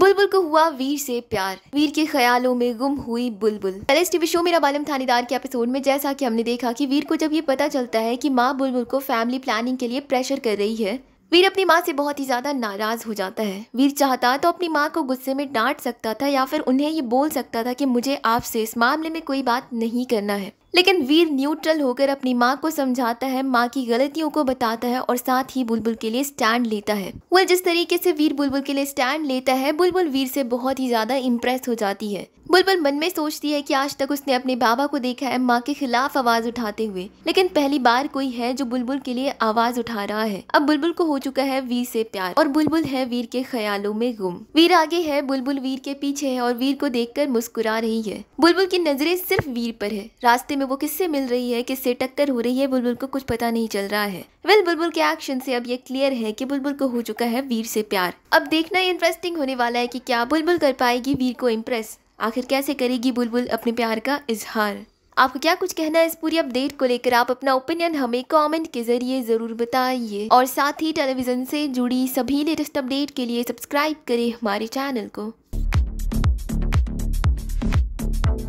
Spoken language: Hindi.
बुलबुल को हुआ वीर से प्यार वीर के ख्यालों में गुम हुई बुलबुल पहले टीवी शो मेरा बालम थानेदार के एपिसोड में जैसा कि हमने देखा कि वीर को जब ये पता चलता है कि माँ बुलबुल को फैमिली प्लानिंग के लिए प्रेशर कर रही है वीर अपनी माँ से बहुत ही ज्यादा नाराज हो जाता है वीर चाहता तो अपनी माँ को गुस्से में डांट सकता था या फिर उन्हें ये बोल सकता था कि मुझे आपसे इस मामले में कोई बात नहीं करना है लेकिन वीर न्यूट्रल होकर अपनी माँ को समझाता है माँ की गलतियों को बताता है और साथ ही बुलबुल के लिए स्टैंड लेता है वह जिस तरीके से वीर बुलबुल के लिए स्टैंड लेता है बुलबुल वीर से बहुत ही ज्यादा इम्प्रेस हो जाती है बुलबुल मन में सोचती है कि आज तक उसने अपने बाबा को देखा है माँ के खिलाफ आवाज उठाते हुए लेकिन पहली बार कोई है जो बुलबुल के लिए आवाज उठा रहा है अब बुलबुल को हो चुका है वीर से प्यार और बुलबुल है वीर के ख्यालों में गुम वीर आगे है बुलबुल वीर के पीछे है और वीर को देखकर मुस्कुरा रही है बुलबुल की नजरें सिर्फ वीर पर है रास्ते में वो किससे मिल रही है किससे टक्कर हो रही है बुलबुल को कुछ पता नहीं चल रहा है वेल बुलबुल के एक्शन से अब ये क्लियर है कि बुलबुल को हो चुका है वीर से प्यार अब देखना इंटरेस्टिंग होने वाला है कि क्या बुलबुल कर पाएगी वीर को इम्प्रेस आखिर कैसे करेगी बुलबुल अपने प्यार का इजहार आपको क्या कुछ कहना है इस पूरी अपडेट को लेकर आप अपना ओपिनियन हमें कमेंट के जरिए ज़रूर बताइए और साथ ही टेलीविज़न से जुड़ी सभी लेटेस्ट अपडेट के लिए सब्सक्राइब करें हमारे चैनल को